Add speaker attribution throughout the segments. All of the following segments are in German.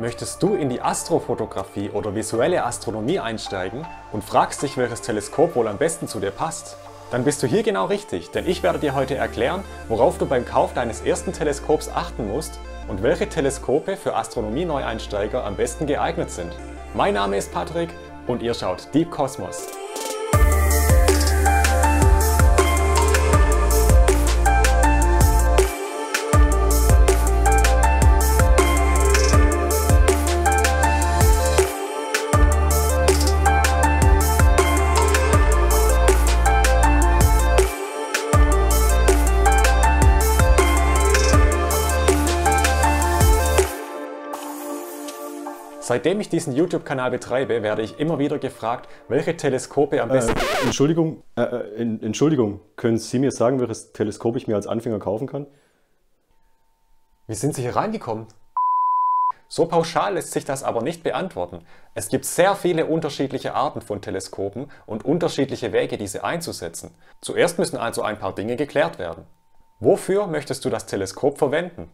Speaker 1: Möchtest du in die Astrofotografie oder visuelle Astronomie einsteigen und fragst dich, welches Teleskop wohl am besten zu dir passt? Dann bist du hier genau richtig, denn ich werde dir heute erklären, worauf du beim Kauf deines ersten Teleskops achten musst und welche Teleskope für Astronomie-Neueinsteiger am besten geeignet sind. Mein Name ist Patrick und ihr schaut Deep Cosmos. Seitdem ich diesen YouTube-Kanal betreibe, werde ich immer wieder gefragt, welche Teleskope am besten... Äh, Entschuldigung, äh, äh Entschuldigung, können Sie mir sagen, welches Teleskop ich mir als Anfänger kaufen kann? Wie sind Sie hier reingekommen? So pauschal lässt sich das aber nicht beantworten. Es gibt sehr viele unterschiedliche Arten von Teleskopen und unterschiedliche Wege, diese einzusetzen. Zuerst müssen also ein paar Dinge geklärt werden. Wofür möchtest du das Teleskop verwenden?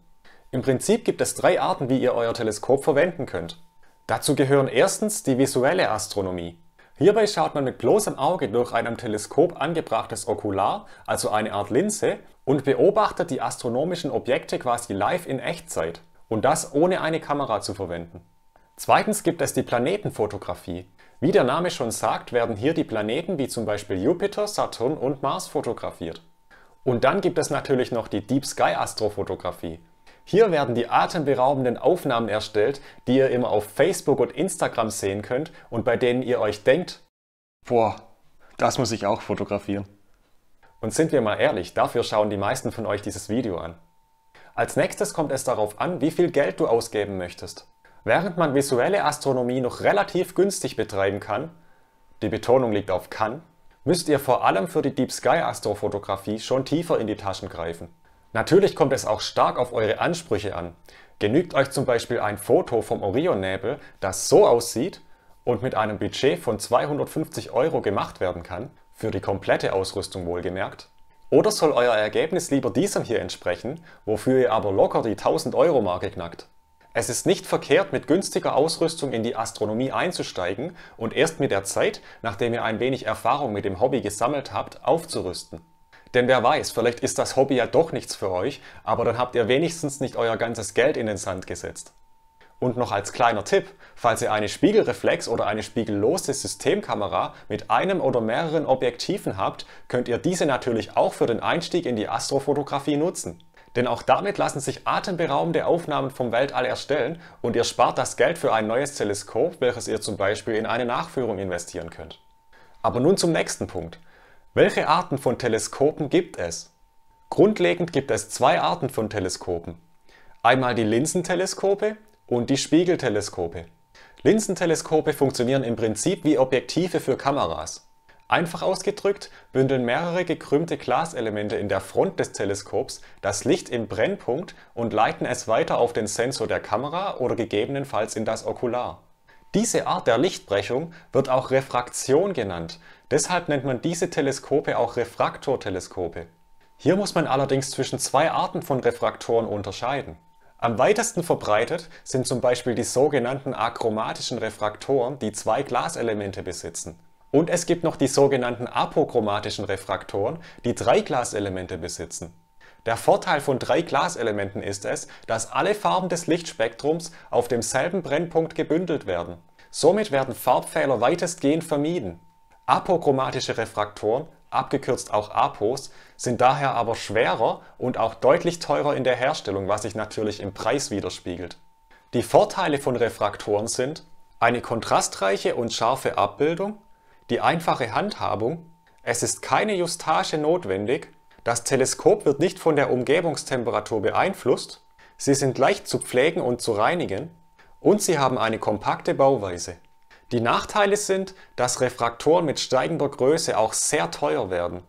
Speaker 1: Im Prinzip gibt es drei Arten, wie ihr euer Teleskop verwenden könnt. Dazu gehören erstens die visuelle Astronomie. Hierbei schaut man mit bloßem Auge durch ein am Teleskop angebrachtes Okular, also eine Art Linse, und beobachtet die astronomischen Objekte quasi live in Echtzeit. Und das ohne eine Kamera zu verwenden. Zweitens gibt es die Planetenfotografie. Wie der Name schon sagt, werden hier die Planeten wie zum Beispiel Jupiter, Saturn und Mars fotografiert. Und dann gibt es natürlich noch die Deep Sky Astrofotografie. Hier werden die atemberaubenden Aufnahmen erstellt, die ihr immer auf Facebook und Instagram sehen könnt und bei denen ihr euch denkt, boah, das muss ich auch fotografieren. Und sind wir mal ehrlich, dafür schauen die meisten von euch dieses Video an. Als nächstes kommt es darauf an, wie viel Geld du ausgeben möchtest. Während man visuelle Astronomie noch relativ günstig betreiben kann, die Betonung liegt auf kann, müsst ihr vor allem für die Deep Sky Astrofotografie schon tiefer in die Taschen greifen. Natürlich kommt es auch stark auf eure Ansprüche an. Genügt euch zum Beispiel ein Foto vom Orion-Nebel, das so aussieht und mit einem Budget von 250 Euro gemacht werden kann, für die komplette Ausrüstung wohlgemerkt? Oder soll euer Ergebnis lieber diesem hier entsprechen, wofür ihr aber locker die 1000 Euro Marke knackt? Es ist nicht verkehrt, mit günstiger Ausrüstung in die Astronomie einzusteigen und erst mit der Zeit, nachdem ihr ein wenig Erfahrung mit dem Hobby gesammelt habt, aufzurüsten. Denn wer weiß, vielleicht ist das Hobby ja doch nichts für euch, aber dann habt ihr wenigstens nicht euer ganzes Geld in den Sand gesetzt. Und noch als kleiner Tipp, falls ihr eine Spiegelreflex oder eine spiegellose Systemkamera mit einem oder mehreren Objektiven habt, könnt ihr diese natürlich auch für den Einstieg in die Astrofotografie nutzen. Denn auch damit lassen sich atemberaubende Aufnahmen vom Weltall erstellen und ihr spart das Geld für ein neues Teleskop, welches ihr zum Beispiel in eine Nachführung investieren könnt. Aber nun zum nächsten Punkt. Welche Arten von Teleskopen gibt es? Grundlegend gibt es zwei Arten von Teleskopen. Einmal die Linsenteleskope und die Spiegelteleskope. Linsenteleskope funktionieren im Prinzip wie Objektive für Kameras. Einfach ausgedrückt bündeln mehrere gekrümmte Glaselemente in der Front des Teleskops das Licht im Brennpunkt und leiten es weiter auf den Sensor der Kamera oder gegebenenfalls in das Okular. Diese Art der Lichtbrechung wird auch Refraktion genannt Deshalb nennt man diese Teleskope auch Refraktorteleskope. Hier muss man allerdings zwischen zwei Arten von Refraktoren unterscheiden. Am weitesten verbreitet sind zum Beispiel die sogenannten achromatischen Refraktoren, die zwei Glaselemente besitzen. Und es gibt noch die sogenannten apochromatischen Refraktoren, die drei Glaselemente besitzen. Der Vorteil von drei Glaselementen ist es, dass alle Farben des Lichtspektrums auf demselben Brennpunkt gebündelt werden. Somit werden Farbfehler weitestgehend vermieden. Apochromatische Refraktoren, abgekürzt auch APOs, sind daher aber schwerer und auch deutlich teurer in der Herstellung, was sich natürlich im Preis widerspiegelt. Die Vorteile von Refraktoren sind eine kontrastreiche und scharfe Abbildung, die einfache Handhabung, es ist keine Justage notwendig, das Teleskop wird nicht von der Umgebungstemperatur beeinflusst, sie sind leicht zu pflegen und zu reinigen und sie haben eine kompakte Bauweise. Die Nachteile sind, dass Refraktoren mit steigender Größe auch sehr teuer werden.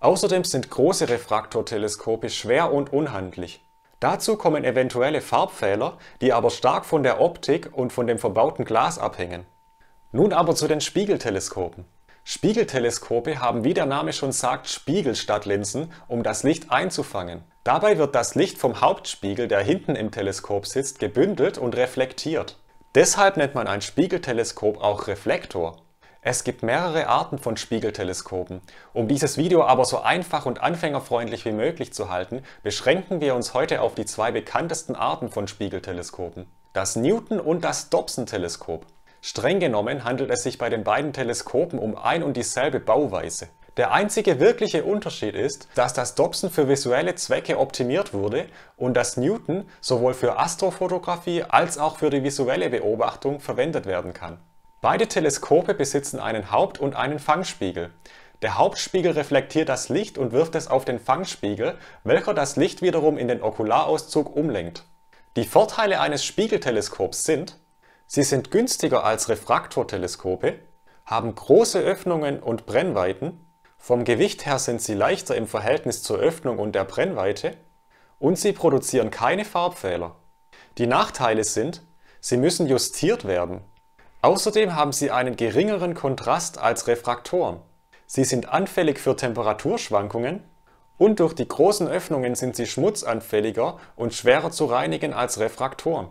Speaker 1: Außerdem sind große Refraktorteleskope schwer und unhandlich. Dazu kommen eventuelle Farbfehler, die aber stark von der Optik und von dem verbauten Glas abhängen. Nun aber zu den Spiegelteleskopen. Spiegelteleskope haben wie der Name schon sagt Spiegel statt Linsen, um das Licht einzufangen. Dabei wird das Licht vom Hauptspiegel, der hinten im Teleskop sitzt, gebündelt und reflektiert. Deshalb nennt man ein Spiegelteleskop auch Reflektor. Es gibt mehrere Arten von Spiegelteleskopen. Um dieses Video aber so einfach und anfängerfreundlich wie möglich zu halten, beschränken wir uns heute auf die zwei bekanntesten Arten von Spiegelteleskopen. Das Newton- und das Dobson-Teleskop. Streng genommen handelt es sich bei den beiden Teleskopen um ein und dieselbe Bauweise. Der einzige wirkliche Unterschied ist, dass das Dobson für visuelle Zwecke optimiert wurde und dass Newton sowohl für Astrofotografie als auch für die visuelle Beobachtung verwendet werden kann. Beide Teleskope besitzen einen Haupt- und einen Fangspiegel. Der Hauptspiegel reflektiert das Licht und wirft es auf den Fangspiegel, welcher das Licht wiederum in den Okularauszug umlenkt. Die Vorteile eines Spiegelteleskops sind, sie sind günstiger als Refraktorteleskope, haben große Öffnungen und Brennweiten, vom Gewicht her sind sie leichter im Verhältnis zur Öffnung und der Brennweite und sie produzieren keine Farbfehler. Die Nachteile sind, sie müssen justiert werden. Außerdem haben sie einen geringeren Kontrast als Refraktoren. Sie sind anfällig für Temperaturschwankungen und durch die großen Öffnungen sind sie schmutzanfälliger und schwerer zu reinigen als Refraktoren.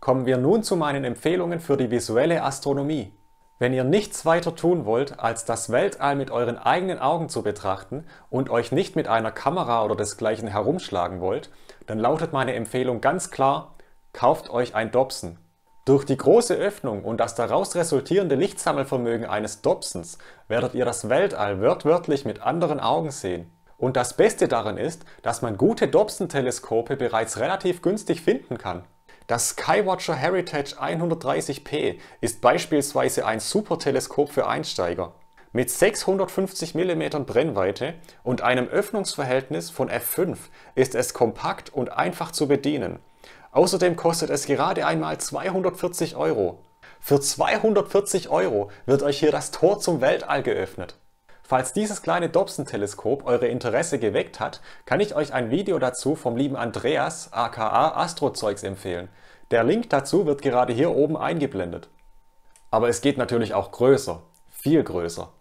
Speaker 1: Kommen wir nun zu meinen Empfehlungen für die visuelle Astronomie. Wenn ihr nichts weiter tun wollt, als das Weltall mit euren eigenen Augen zu betrachten und euch nicht mit einer Kamera oder desgleichen herumschlagen wollt, dann lautet meine Empfehlung ganz klar, kauft euch ein Dobson. Durch die große Öffnung und das daraus resultierende Lichtsammelvermögen eines Dobsons werdet ihr das Weltall wörtwörtlich mit anderen Augen sehen. Und das Beste daran ist, dass man gute Dobson-Teleskope bereits relativ günstig finden kann. Das Skywatcher Heritage 130p ist beispielsweise ein Superteleskop für Einsteiger. Mit 650 mm Brennweite und einem Öffnungsverhältnis von f5 ist es kompakt und einfach zu bedienen. Außerdem kostet es gerade einmal 240 Euro. Für 240 Euro wird euch hier das Tor zum Weltall geöffnet. Falls dieses kleine Dobson-Teleskop eure Interesse geweckt hat, kann ich euch ein Video dazu vom lieben Andreas aka Astrozeugs empfehlen. Der Link dazu wird gerade hier oben eingeblendet. Aber es geht natürlich auch größer, viel größer.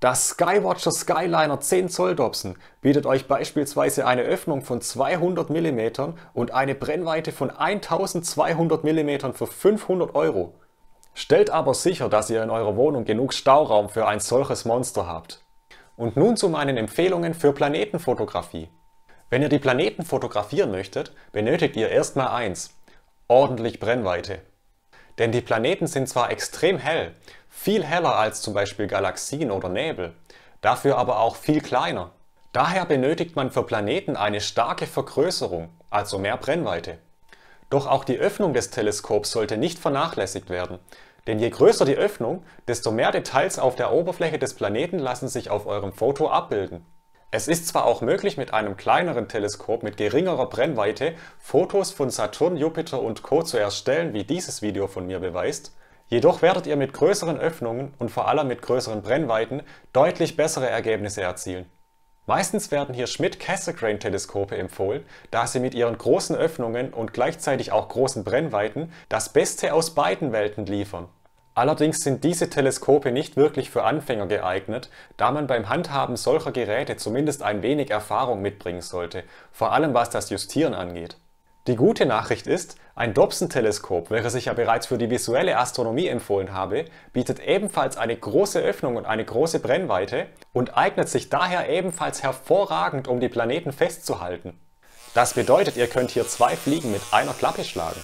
Speaker 1: Das Skywatcher Skyliner 10 Zoll Dobson bietet euch beispielsweise eine Öffnung von 200 mm und eine Brennweite von 1200 mm für 500 Euro. Stellt aber sicher, dass ihr in eurer Wohnung genug Stauraum für ein solches Monster habt. Und nun zu meinen Empfehlungen für Planetenfotografie. Wenn ihr die Planeten fotografieren möchtet, benötigt ihr erstmal eins, ordentlich Brennweite. Denn die Planeten sind zwar extrem hell, viel heller als zum Beispiel Galaxien oder Nebel, dafür aber auch viel kleiner. Daher benötigt man für Planeten eine starke Vergrößerung, also mehr Brennweite. Doch auch die Öffnung des Teleskops sollte nicht vernachlässigt werden, denn je größer die Öffnung, desto mehr Details auf der Oberfläche des Planeten lassen sich auf eurem Foto abbilden. Es ist zwar auch möglich, mit einem kleineren Teleskop mit geringerer Brennweite Fotos von Saturn, Jupiter und Co. zu erstellen, wie dieses Video von mir beweist, jedoch werdet ihr mit größeren Öffnungen und vor allem mit größeren Brennweiten deutlich bessere Ergebnisse erzielen. Meistens werden hier Schmidt-Cassegrain-Teleskope empfohlen, da sie mit ihren großen Öffnungen und gleichzeitig auch großen Brennweiten das Beste aus beiden Welten liefern. Allerdings sind diese Teleskope nicht wirklich für Anfänger geeignet, da man beim Handhaben solcher Geräte zumindest ein wenig Erfahrung mitbringen sollte, vor allem was das Justieren angeht. Die gute Nachricht ist, ein Dobson-Teleskop, welches ich ja bereits für die visuelle Astronomie empfohlen habe, bietet ebenfalls eine große Öffnung und eine große Brennweite und eignet sich daher ebenfalls hervorragend, um die Planeten festzuhalten. Das bedeutet, ihr könnt hier zwei Fliegen mit einer Klappe schlagen.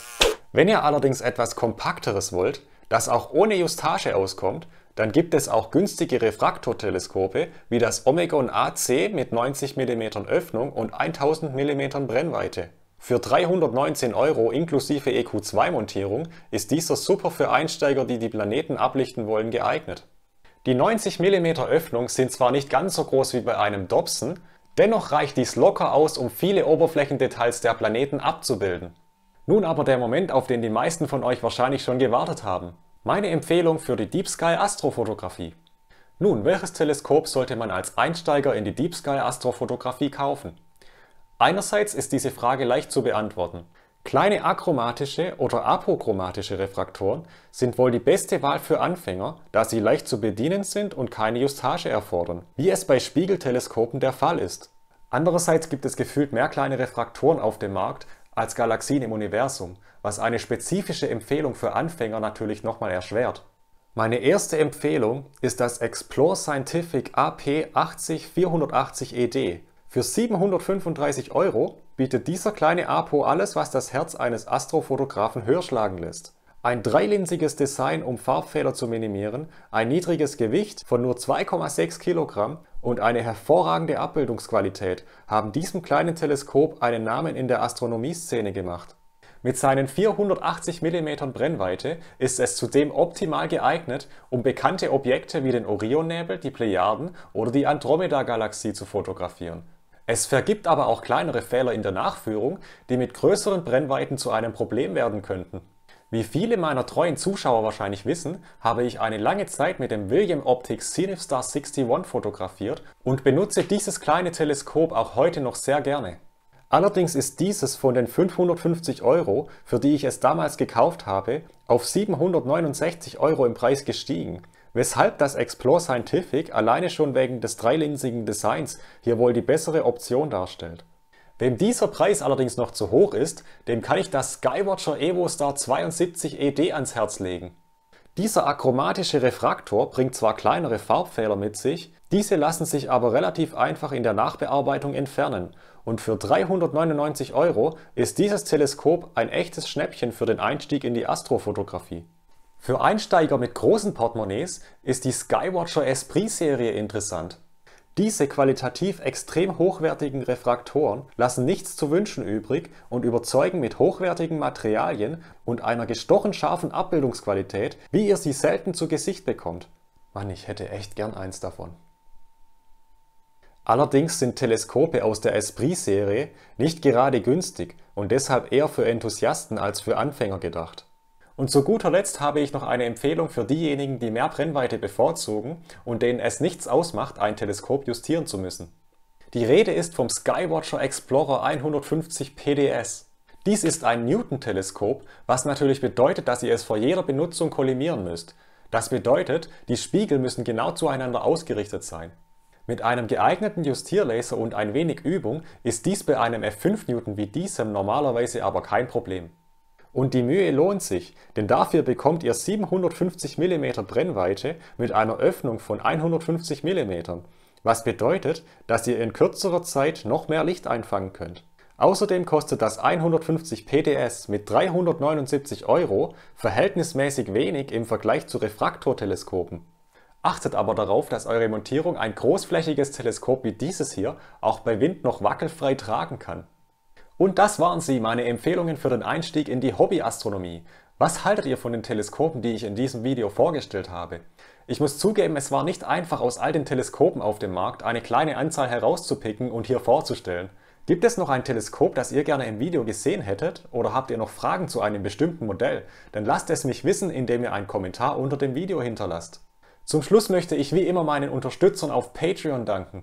Speaker 1: Wenn ihr allerdings etwas kompakteres wollt, das auch ohne Justage auskommt, dann gibt es auch günstige Refraktorteleskope wie das Omegon AC mit 90 mm Öffnung und 1000 mm Brennweite. Für 319 Euro inklusive EQ2-Montierung ist dieser super für Einsteiger, die die Planeten ablichten wollen, geeignet. Die 90 mm Öffnung sind zwar nicht ganz so groß wie bei einem Dobson, dennoch reicht dies locker aus, um viele Oberflächendetails der Planeten abzubilden. Nun aber der Moment, auf den die meisten von euch wahrscheinlich schon gewartet haben. Meine Empfehlung für die Deep Sky Astrofotografie. Nun, welches Teleskop sollte man als Einsteiger in die Deep Sky Astrofotografie kaufen? Einerseits ist diese Frage leicht zu beantworten. Kleine achromatische oder apochromatische Refraktoren sind wohl die beste Wahl für Anfänger, da sie leicht zu bedienen sind und keine Justage erfordern, wie es bei Spiegelteleskopen der Fall ist. Andererseits gibt es gefühlt mehr kleine Refraktoren auf dem Markt als Galaxien im Universum, was eine spezifische Empfehlung für Anfänger natürlich nochmal erschwert. Meine erste Empfehlung ist das Explore Scientific AP 80480ED für 735 Euro bietet dieser kleine Apo alles, was das Herz eines Astrofotografen höher schlagen lässt. Ein dreilinsiges Design, um Farbfehler zu minimieren, ein niedriges Gewicht von nur 2,6 Kilogramm und eine hervorragende Abbildungsqualität haben diesem kleinen Teleskop einen Namen in der Astronomieszene gemacht. Mit seinen 480 mm Brennweite ist es zudem optimal geeignet, um bekannte Objekte wie den Orionnebel, die Plejaden oder die Andromeda-Galaxie zu fotografieren. Es vergibt aber auch kleinere Fehler in der Nachführung, die mit größeren Brennweiten zu einem Problem werden könnten. Wie viele meiner treuen Zuschauer wahrscheinlich wissen, habe ich eine lange Zeit mit dem William Optics Cinefstar 61 fotografiert und benutze dieses kleine Teleskop auch heute noch sehr gerne. Allerdings ist dieses von den 550 Euro, für die ich es damals gekauft habe, auf 769 Euro im Preis gestiegen – Weshalb das Explore Scientific alleine schon wegen des dreilinsigen Designs hier wohl die bessere Option darstellt. Wem dieser Preis allerdings noch zu hoch ist, dem kann ich das Skywatcher EvoStar 72 ED ans Herz legen. Dieser achromatische Refraktor bringt zwar kleinere Farbfehler mit sich, diese lassen sich aber relativ einfach in der Nachbearbeitung entfernen und für 399 Euro ist dieses Teleskop ein echtes Schnäppchen für den Einstieg in die Astrofotografie. Für Einsteiger mit großen Portemonnaies ist die Skywatcher Esprit-Serie interessant. Diese qualitativ extrem hochwertigen Refraktoren lassen nichts zu wünschen übrig und überzeugen mit hochwertigen Materialien und einer gestochen scharfen Abbildungsqualität, wie ihr sie selten zu Gesicht bekommt. Mann, ich hätte echt gern eins davon. Allerdings sind Teleskope aus der Esprit-Serie nicht gerade günstig und deshalb eher für Enthusiasten als für Anfänger gedacht. Und zu guter Letzt habe ich noch eine Empfehlung für diejenigen, die mehr Brennweite bevorzugen und denen es nichts ausmacht, ein Teleskop justieren zu müssen. Die Rede ist vom Skywatcher Explorer 150 PDS. Dies ist ein Newton-Teleskop, was natürlich bedeutet, dass ihr es vor jeder Benutzung kollimieren müsst. Das bedeutet, die Spiegel müssen genau zueinander ausgerichtet sein. Mit einem geeigneten Justierlaser und ein wenig Übung ist dies bei einem F5 Newton wie diesem normalerweise aber kein Problem. Und die Mühe lohnt sich, denn dafür bekommt ihr 750 mm Brennweite mit einer Öffnung von 150 mm, was bedeutet, dass ihr in kürzerer Zeit noch mehr Licht einfangen könnt. Außerdem kostet das 150 PDS mit 379 Euro verhältnismäßig wenig im Vergleich zu Refraktorteleskopen. Achtet aber darauf, dass eure Montierung ein großflächiges Teleskop wie dieses hier auch bei Wind noch wackelfrei tragen kann. Und das waren sie, meine Empfehlungen für den Einstieg in die Hobbyastronomie. Was haltet ihr von den Teleskopen, die ich in diesem Video vorgestellt habe? Ich muss zugeben, es war nicht einfach, aus all den Teleskopen auf dem Markt eine kleine Anzahl herauszupicken und hier vorzustellen. Gibt es noch ein Teleskop, das ihr gerne im Video gesehen hättet? Oder habt ihr noch Fragen zu einem bestimmten Modell? Dann lasst es mich wissen, indem ihr einen Kommentar unter dem Video hinterlasst. Zum Schluss möchte ich wie immer meinen Unterstützern auf Patreon danken.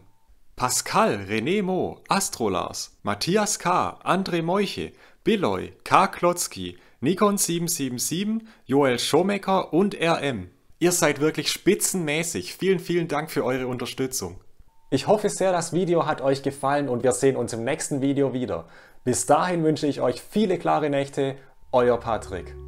Speaker 1: Pascal, René Mo, Astrolars, Matthias K., André Meuche, Billoy, K. Klotzki, Nikon 777, Joel Schomecker und RM. Ihr seid wirklich spitzenmäßig. Vielen, vielen Dank für eure Unterstützung. Ich hoffe sehr, das Video hat euch gefallen und wir sehen uns im nächsten Video wieder. Bis dahin wünsche ich euch viele klare Nächte, euer Patrick.